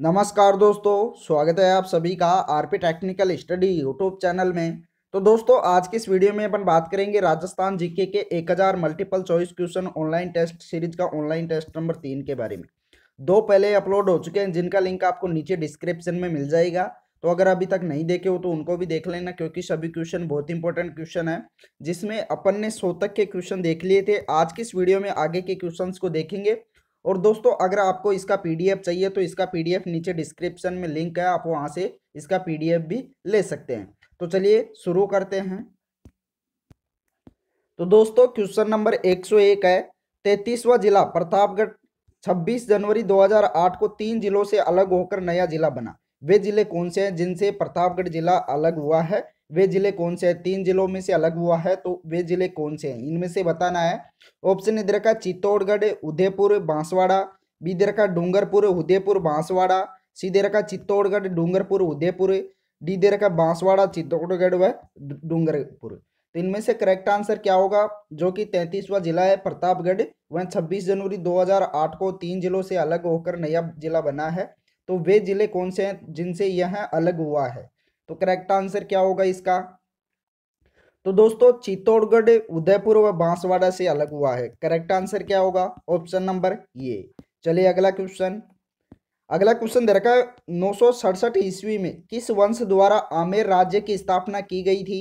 नमस्कार दोस्तों स्वागत है आप सभी का RP technical study YouTube channel में तो दोस्तों आज की इस वीडियो में अपन बात करेंगे राजस्थान जीके के 1000 multiple choice question online test series का ऑनलाइन टेस्ट नंबर तीन के बारे में दो पहले अपलोड हो चुके हैं जिनका लिंक आपको नीचे डिस्क्रिप्शन में मिल जाएगा तो अगर अभी तक नहीं देखे हो तो उनको भी देख लेना क्योंकि सभी क्वेश्चन बहुत इंपॉर्टेंट क्वेश्चन है जिसमें अपन ने सौ तक के क्वेश्चन देख लिए थे आज की इस वीडियो में आगे के क्वेश्चन को देखेंगे और दोस्तों अगर आपको इसका पीडीएफ चाहिए तो इसका पीडीएफ नीचे डिस्क्रिप्शन में लिंक है आप वहाँ से इसका पीडीएफ भी ले सकते हैं तो चलिए शुरू करते हैं तो दोस्तों क्वेश्चन नंबर 101 है तैतीसवा जिला प्रतापगढ़ 26 जनवरी 2008 को तीन जिलों से अलग होकर नया जिला बना वे जिले कौन से हैं जिनसे प्रतापगढ़ जिला अलग हुआ है वे जिले कौन से हैं तीन जिलों में से अलग हुआ है तो वे जिले कौन से हैं इनमें से बताना है ऑप्शन इधर का चित्तौड़गढ़ उदयपुर बांसवाड़ा बी दे का डूंगरपुर उदयपुर बांसवाड़ा सी इधर का चित्तौड़गढ़ डूंगरपुर उदयपुर डी दे का बांसवाड़ा चित्तौड़गढ़ व डूंगरपुर तो इनमें से करेक्ट आंसर क्या होगा जो कि तैंतीसवा जिला है प्रतापगढ़ वह 26 जनवरी 2008 को तीन जिलों से अलग होकर नया जिला बना है तो वे जिले कौन से हैं जिनसे यह अलग हुआ है तो करेक्ट आंसर क्या होगा इसका तो दोस्तों चित्तौड़गढ़ उदयपुर व बांसवाड़ा से अलग हुआ है करेक्ट आंसर क्या होगा ऑप्शन नंबर ये चलिए अगला क्वेश्चन अगला क्वेश्चन दे रखा है नौ ईस्वी में किस वंश द्वारा आमेर राज्य की स्थापना की गई थी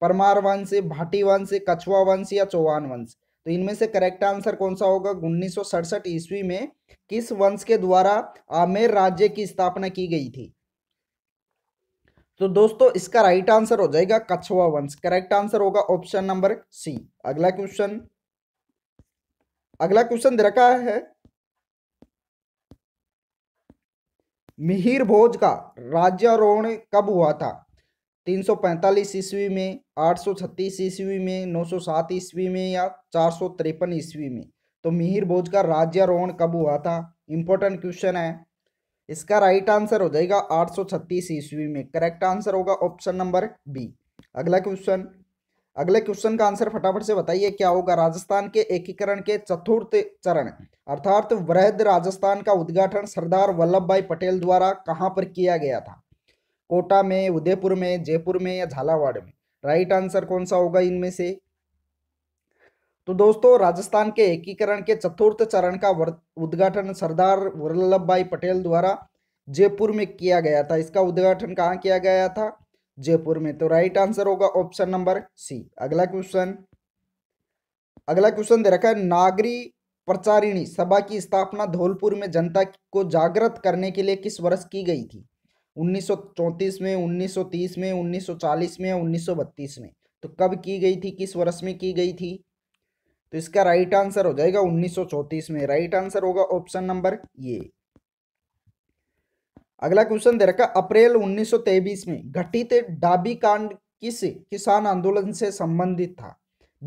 परमार वंश भाटी वंश कछुआ वंश या चौहान वंश तो इनमें से करेक्ट आंसर कौन सा होगा उन्नीस ईस्वी में किस वंश के द्वारा आमेर राज्य की स्थापना की गई थी तो दोस्तों इसका राइट आंसर हो जाएगा कछुआ वंश करेक्ट आंसर होगा ऑप्शन नंबर सी अगला क्वेश्चन अगला क्वेश्चन दे रखा है मिहिर भोज का राज्यारोहण कब हुआ था 345 ईस्वी में 836 ईस्वी में 907 ईस्वी में या चार ईस्वी में तो मिहिर भोज का राज्यारोहण कब हुआ था इंपॉर्टेंट क्वेश्चन है इसका राइट आंसर हो जाएगा आठ ईस्वी में करेक्ट आंसर होगा ऑप्शन नंबर बी अगला क्वेश्चन अगले क्वेश्चन का आंसर फटाफट से बताइए क्या होगा राजस्थान के एकीकरण के चतुर्थ चरण अर्थात वृहद राजस्थान का उद्घाटन सरदार वल्लभ भाई पटेल द्वारा कहाँ पर किया गया था कोटा में उदयपुर में जयपुर में या झालावाड़ में राइट आंसर कौन सा होगा इनमें से तो दोस्तों राजस्थान के एकीकरण के चतुर्थ चरण का उद्घाटन सरदार वल्लभ भाई पटेल द्वारा जयपुर में किया गया था इसका उद्घाटन कहाँ किया गया था जयपुर में तो राइट आंसर होगा ऑप्शन नंबर सी अगला क्वेश्चन अगला क्वेश्चन दे रखा है नागरी प्रचारिणी सभा की स्थापना धौलपुर में जनता को जागृत करने के लिए किस वर्ष की गई थी 1934 में 1930 में 1940 में 1932 में तो कब की गई थी किस वर्ष में की गई थी तो इसका राइट आंसर हो जाएगा 1934 में राइट आंसर होगा ऑप्शन नंबर ये अगला क्वेश्चन दे रखा अप्रैल 1923 में घटित डाबी कांड किस किसान आंदोलन से संबंधित था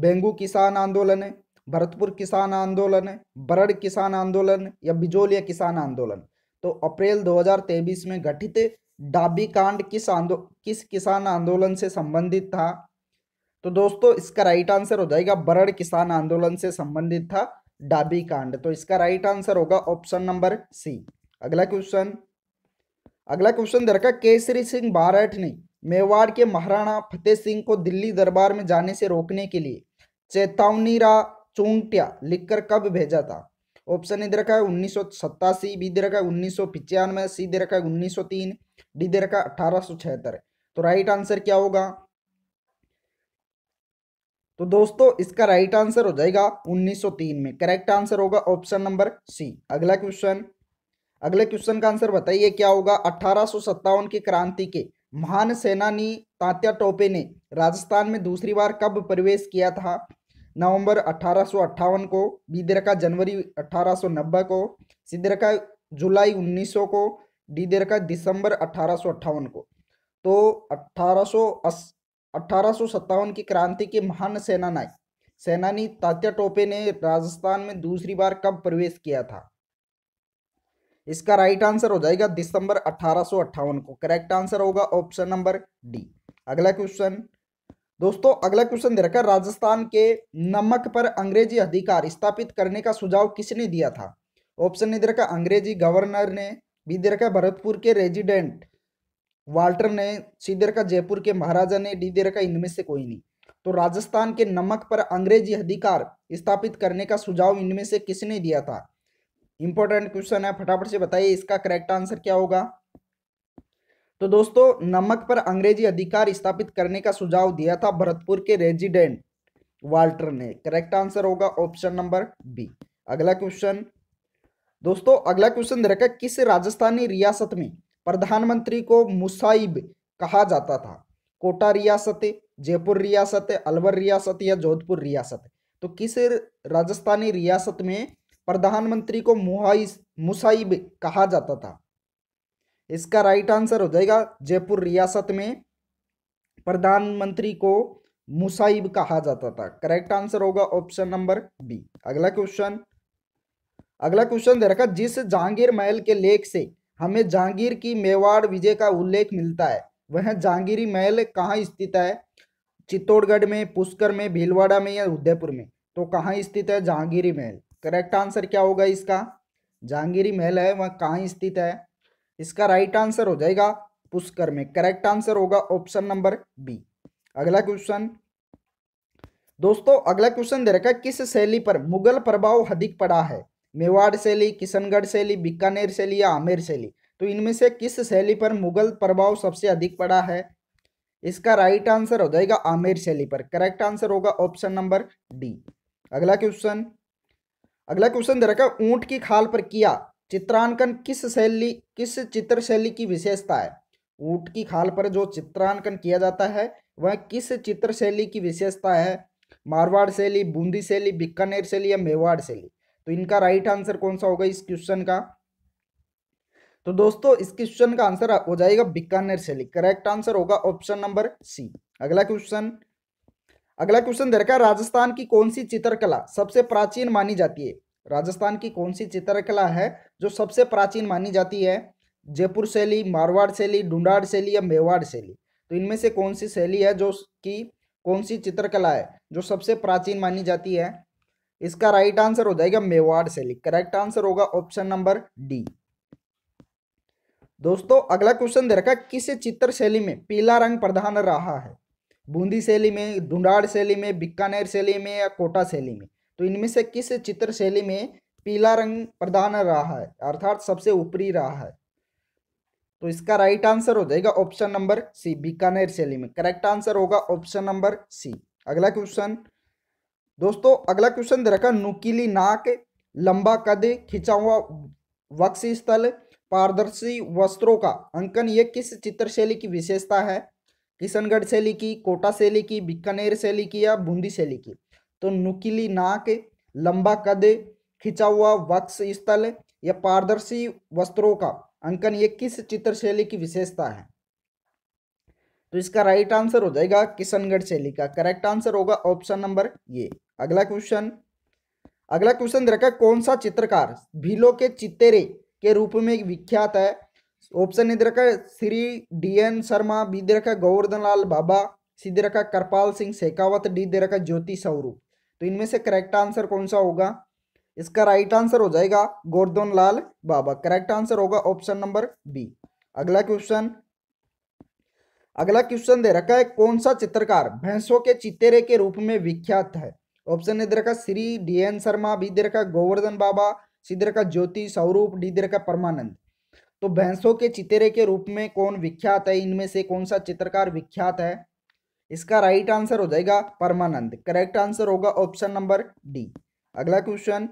बेंगू किसान आंदोलन है भरतपुर किसान आंदोलन है बरड़ किसान आंदोलन या बिजोलिया किसान आंदोलन तो अप्रैल 2023 में घटित डाबी कांड किस आंदो किस किसान आंदोलन से संबंधित था तो दोस्तों इसका राइट आंसर हो जाएगा बरड़ किसान आंदोलन से संबंधित था डाबी कांड तो इसका राइट आंसर होगा ऑप्शन नंबर सी अगला क्वेश्चन अगला क्वेश्चन रखा केसरी सिंह बारठ ने मेवाड़ के महाराणा फतेह सिंह को दिल्ली दरबार में जाने से रोकने के लिए चेतावनी रा चूंगटिया लिखकर कब भेजा था ऑप्शन इधर का है उन्नीस सौ सत्तासी बी दे रखा है उन्नीस सौ पिचानवे सी दे रखा है उन्नीस सौ तीन डी दे रखा है अठारह सौ छिहत्तर तो राइट आंसर क्या होगा तो दोस्तों इसका राइट आंसर हो जाएगा 1903 में करेक्ट आंसर होगा ऑप्शन नंबर सी अगला क्वेश्चन अगले क्वेश्चन का आंसर बताइए क्या होगा अठारह की क्रांति के महान सेनानी तात्या टोपे ने राजस्थान में दूसरी बार कब प्रवेश किया था नवंबर अठारह को बी का जनवरी 1890 को सी का जुलाई 1900 को डी का दिसंबर अठारह को तो अठारह की क्रांति के महान सेनानायक सेनानी तात्या टोपे ने राजस्थान में दूसरी बार कब प्रवेश किया था इसका राइट आंसर हो जाएगा दिसंबर अठारह को करेक्ट आंसर होगा ऑप्शन नंबर डी अगला क्वेश्चन दोस्तों अगला क्वेश्चन दे रखा राजस्थान के नमक पर अंग्रेजी अधिकार स्थापित करने का सुझाव किसने दिया था ऑप्शन ने दे रखा अंग्रेजी गवर्नर ने भी दे रखा भरतपुर के रेजिडेंट वाल्टर ने सीधर का जयपुर के महाराजा ने डीदेर का इनमें से कोई नहीं तो राजस्थान के नमक पर अंग्रेजी अधिकार स्थापित करने का सुझाव इनमें से किसने दिया था इंपॉर्टेंट क्वेश्चन है फटाफट से बताइए इसका करेक्ट आंसर क्या होगा तो दोस्तों नमक पर अंग्रेजी अधिकार स्थापित करने का सुझाव दिया था भरतपुर के रेजिडेंट वाल्टर ने करेक्ट आंसर होगा ऑप्शन नंबर बी अगला क्वेश्चन दोस्तों अगला क्वेश्चन रखा किस राजस्थानी रियासत में प्रधानमंत्री को मुसाइब कहा जाता था कोटा रियासत जयपुर रियासत अलवर रियासत या जोधपुर रियासत तो किस राजस्थानी रियासत में प्रधानमंत्री को मुहाइस मुसाइब कहा जाता था इसका राइट आंसर हो जाएगा जयपुर रियासत में प्रधानमंत्री को मुसाइब कहा जाता था करेक्ट आंसर होगा ऑप्शन नंबर बी अगला क्वेश्चन अगला क्वेश्चन दे रखा जिस जहांगीर महल के लेख से हमें जहांगीर की मेवाड़ विजय का उल्लेख मिलता है वह जहांगीरी महल कहाँ स्थित है चित्तौड़गढ़ में पुष्कर में भीलवाड़ा में या उदयपुर में तो कहाँ स्थित है जहांगीरी महल करेक्ट आंसर क्या होगा इसका जहांगीरी महल है वह कहाँ स्थित है इसका राइट आंसर हो जाएगा पुष्कर में करेक्ट आंसर होगा ऑप्शन नंबर बी अगला क्वेश्चन दोस्तों अगला क्वेश्चन दे रखा किस शैली पर मुगल प्रभाव अधिक पड़ा है मेवाड़ शैली किशनगढ़ शैली बीकानेर शैली या आमेर शैली तो इनमें से किस शैली पर मुगल प्रभाव सबसे अधिक पड़ा है इसका राइट आंसर हो जाएगा आमेर शैली पर करेक्ट आंसर होगा ऑप्शन नंबर डी अगला क्वेश्चन अगला क्वेश्चन दे रखा है ऊंट की खाल पर किया चित्रांकन किस शैली किस चित्र शैली की विशेषता है ऊंट की खाल पर जो चित्रांकन किया जाता है वह किस चित्र शैली की विशेषता है मारवाड़ शैली बूंदी शैली बीकानेर शैली या मेवाड़ शैली तो इनका राइट आंसर कौन सा होगा इस क्वेश्चन का तो दोस्तों इस क्वेश्चन का आंसर हो जाएगा बीकानेर शैली करेक्ट आंसर होगा ऑप्शन नंबर सी अगला क्वेश्चन अगला क्वेश्चन देखा है राजस्थान की कौन सी चित्रकला सबसे प्राचीन मानी जाती है राजस्थान की कौन सी चित्रकला है जो सबसे प्राचीन मानी जाती है जयपुर शैली मारवाड़ शैली ढूंढाड़ शैली या मेवाड़ शैली तो इनमें से कौन सी शैली है जो की कौन सी चित्रकला है जो सबसे प्राचीन मानी जाती है इसका राइट आंसर हो जाएगा मेवाड़ शैली करेक्ट आंसर होगा ऑप्शन नंबर डी दोस्तों अगला क्वेश्चन दे रखा किस चित्र शैली में पीला रंग प्रधान रहा है बूंदी शैली में ढूंढाड़ शैली में बिक्कानेर शैली में या कोटा शैली में तो इनमें से किस चित्र शैली में पीला रंग प्रधान रहा है अर्थात सबसे ऊपरी रहा है तो इसका राइट आंसर हो जाएगा ऑप्शन नंबर सी बीकानेर शैली में करेक्ट आंसर होगा ऑप्शन नंबर सी अगला क्वेश्चन दोस्तों अगला क्वेश्चन दे रखा नुकीली नाक लंबा कद खिंचा हुआ वक्ष स्थल पारदर्शी वस्त्रों का अंकन ये किस चित्र शैली की विशेषता है किशनगढ़ शैली की कोटा शैली की बीकानेर शैली की या बूंदी शैली की तो नुकीली नाक लंबा कद खिंचा हुआ वक्ष स्थल या पारदर्शी वस्त्रों का अंकन ये किस चित्र शैली की विशेषता है तो इसका राइट आंसर हो जाएगा किशनगढ़ शैली का करेक्ट आंसर होगा ऑप्शन नंबर ये अगला क्वेश्चन अगला क्वेश्चन दे रखा है कौन सा चित्रकार भीलो के चित्तेरे के रूप में विख्यात है ऑप्शन दे रखा है Shri D N Sharma B दे रखा है गोवर्धन लाल बाबा सी दे रखा है करपाल सिंह शेखावत डी दे रखा है ज्योति स्वरूप तो इनमें से करेक्ट आंसर कौन सा होगा इसका राइट आंसर हो जाएगा गोवर्धन लाल बाबा करेक्ट आंसर होगा ऑप्शन नंबर बी अगला क्वेश्चन अगला क्वेश्चन दे रखा है कौन सा चित्रकार भैंसों के चितेरे के रूप में विख्यात है ऑप्शन दे का Shri D N Sharma B दे रखा गोवर्धन बाबा दे रखा ज्योति स्वरूप डी दे रखा परमानंद तो भैंसों के चितेरे के रूप में कौन विख्यात है इनमें से कौन सा चित्रकार विख्यात है इसका राइट आंसर हो जाएगा परमानंद करेक्ट आंसर होगा ऑप्शन नंबर डी अगला क्वेश्चन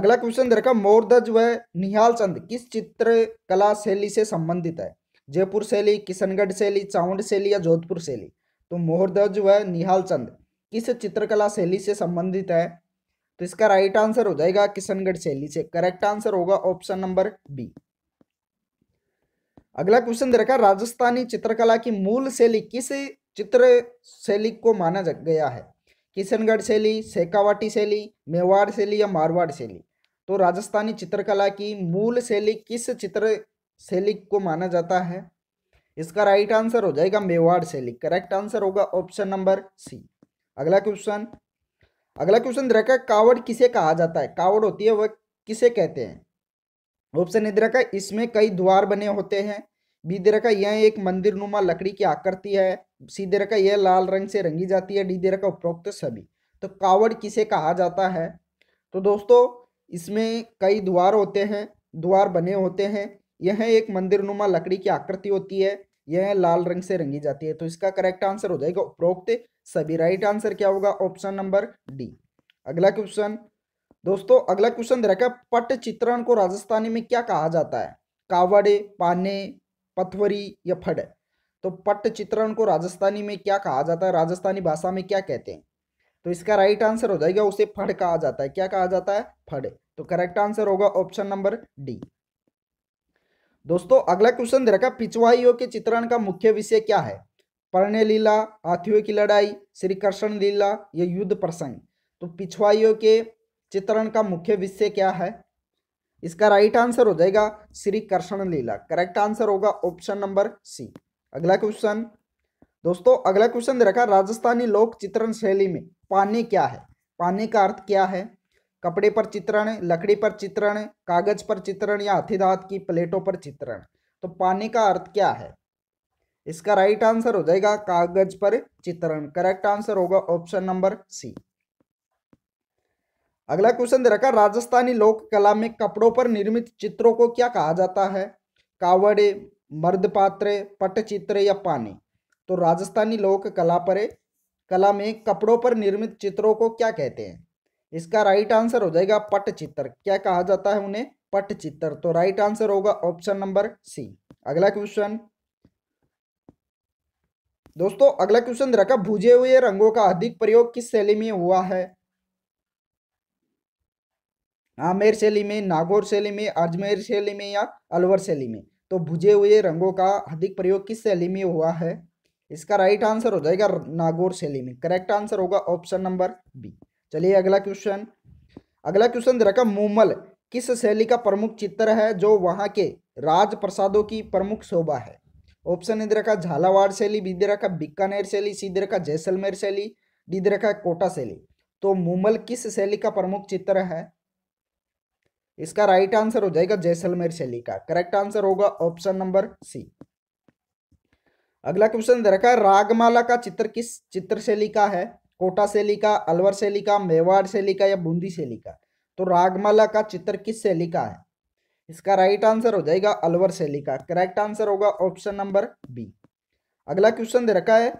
अगला क्वेश्चन रखा मोरदज व निहाल चंद किस चित्रकला शैली से संबंधित है जयपुर शैली किशनगढ़ शैली चावंड शैली या जोधपुर शैली तो मोहरदज व निहाल चंद किस चित्रकला शैली से संबंधित है तो इसका राइट आंसर हो जाएगा किशनगढ़ शैली से करेक्ट आंसर होगा ऑप्शन नंबर बी अगला क्वेश्चन दे रखा राजस्थानी चित्रकला की मूल शैली किस चित्र शैली को माना गया है किशनगढ़ शैली शेखावाटी शैली मेवाड़ शैली या मारवाड़ शैली तो राजस्थानी चित्रकला की मूल शैली किस चित्र शैली को माना जाता है इसका राइट आंसर हो जाएगा मेवाड़ शैली करेक्ट आंसर होगा ऑप्शन नंबर सी अगला क्वेश्चन अगला क्वेश्चन रखा कावड़ किसे कहा जाता है कावड़ होती है वह किसे कहते हैं ऑप्शन इधर का इसमें कई द्वार बने होते हैं बी दे रखा यह एक मंदिर नुमा लकड़ी की आकृति है सी दे रखा यह लाल रंग से रंगी जाती है डी दे रखा उपरोक्त सभी तो कावड़ किसे कहा जाता है तो दोस्तों इसमें कई द्वार होते हैं द्वार बने होते हैं यह एक मंदिर नुमा लकड़ी की आकृति होती है यह लाल रंग से रंगी जाती है तो इसका करेक्ट आंसर हो जाएगा उपरोक्त सभी राइट आंसर क्या होगा ऑप्शन नंबर डी अगला क्वेश्चन दोस्तों अगला क्वेश्चन दे रखा पट चित्रण को राजस्थानी में क्या कहा जाता है कावड़े पाने पथवरी या फड़ तो पट चित्रण को राजस्थानी में क्या कहा जाता है राजस्थानी भाषा में क्या कहते हैं तो इसका राइट आंसर हो जाएगा उसे फड़ कहा जाता है क्या कहा जाता है फड़ तो करेक्ट आंसर होगा ऑप्शन नंबर डी दोस्तों अगला क्वेश्चन दे रखा पिछवाइयों के चित्रण का मुख्य विषय क्या है पर्णे लीला हाथियों की लड़ाई श्री कृष्ण लीला ये युद्ध प्रसंग तो पिछवाइयों के चित्रण का मुख्य विषय क्या है इसका राइट आंसर हो जाएगा श्री कृष्ण लीला करेक्ट आंसर होगा ऑप्शन नंबर सी अगला क्वेश्चन दोस्तों अगला क्वेश्चन दे रखा राजस्थानी लोक चित्रण शैली में पाने क्या है पाने का अर्थ क्या है कपड़े पर चित्रण लकड़ी पर चित्रण कागज पर चित्रण या हाथी की प्लेटों पर चित्रण तो पाने का अर्थ क्या है इसका राइट आंसर हो जाएगा कागज पर चित्रण करेक्ट आंसर होगा ऑप्शन नंबर सी अगला क्वेश्चन दे रखा राजस्थानी लोक कला में कपड़ों पर निर्मित चित्रों को क्या कहा जाता है कावड़े मर्द पात्र पटचित्र या पानी तो राजस्थानी लोक कला पर कला में कपड़ों पर निर्मित चित्रों को क्या कहते हैं इसका राइट आंसर हो जाएगा पटचित्र क्या कहा जाता है उन्हें पटचित्र तो राइट आंसर होगा ऑप्शन नंबर सी अगला क्वेश्चन दोस्तों अगला क्वेश्चन रखा भुजे हुए रंगों का अधिक प्रयोग किस शैली में हुआ है आमेर शैली में नागौर शैली में अजमेर शैली में या अलवर शैली में तो भुजे हुए रंगों का अधिक प्रयोग किस शैली में हुआ है इसका राइट आंसर हो जाएगा नागौर शैली में करेक्ट आंसर होगा ऑप्शन नंबर बी चलिए अगला क्वेश्चन अगला क्वेश्चन रखा मूमल किस शैली का प्रमुख चित्र है जो वहाँ के राज प्रसादों की प्रमुख शोभा है ऑप्शन इधर का झालावाड़ शैली बी इधर का बीकानेर शैली सी इधर का जैसलमेर शैली डी इधर का कोटा शैली तो मुमल किस शैली का प्रमुख चित्र है इसका राइट आंसर हो जाएगा जैसलमेर शैली का करेक्ट आंसर होगा ऑप्शन नंबर सी अगला क्वेश्चन दे रखा है रागमाला का चित्र किस चित्र शैली का है कोटा शैली का अलवर शैली का मेवाड़ शैली का या बूंदी शैली का तो रागमाला का चित्र किस शैली का है इसका राइट आंसर हो जाएगा अलवर शैली का करेक्ट आंसर होगा ऑप्शन नंबर बी अगला क्वेश्चन दे रखा है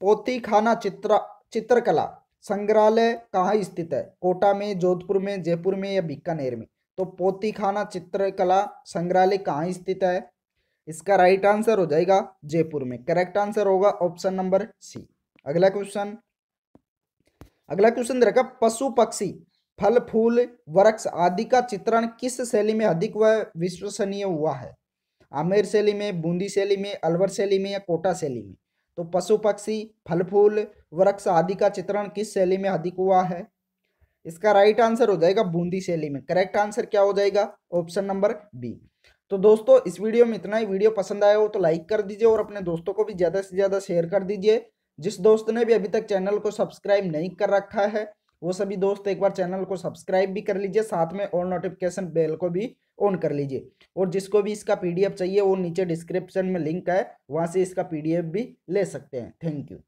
पोती खाना चित्र चित्रकला संग्रहालय कहाँ स्थित है कोटा में जोधपुर में जयपुर में या बीकानेर में तो पोती खाना चित्रकला संग्रहालय कहाँ स्थित है इसका राइट आंसर हो जाएगा जयपुर में करेक्ट आंसर होगा ऑप्शन नंबर सी अगला क्वेश्चन अगला क्वेश्चन दे रखा पशु पक्षी फल फूल वृक्ष आदि का चित्रण किस शैली में अधिक व विश्वसनीय हुआ है आमेर शैली में बूंदी शैली में अलवर शैली में या कोटा शैली में तो पशु पक्षी फल फूल वृक्ष आदि का चित्रण किस शैली में अधिक हुआ है इसका राइट आंसर हो जाएगा बूंदी शैली में करेक्ट आंसर क्या हो जाएगा ऑप्शन नंबर बी तो दोस्तों इस वीडियो में इतना ही वीडियो पसंद आया हो तो लाइक कर दीजिए और अपने दोस्तों को भी ज़्यादा से ज़्यादा शेयर कर दीजिए जिस दोस्त ने भी अभी तक चैनल को सब्सक्राइब नहीं कर रखा है वो सभी दोस्त एक बार चैनल को सब्सक्राइब भी कर लीजिए साथ में और नोटिफिकेशन बेल को भी ऑन कर लीजिए और जिसको भी इसका पीडीएफ चाहिए वो नीचे डिस्क्रिप्शन में लिंक है वहाँ से इसका पीडीएफ भी ले सकते हैं थैंक यू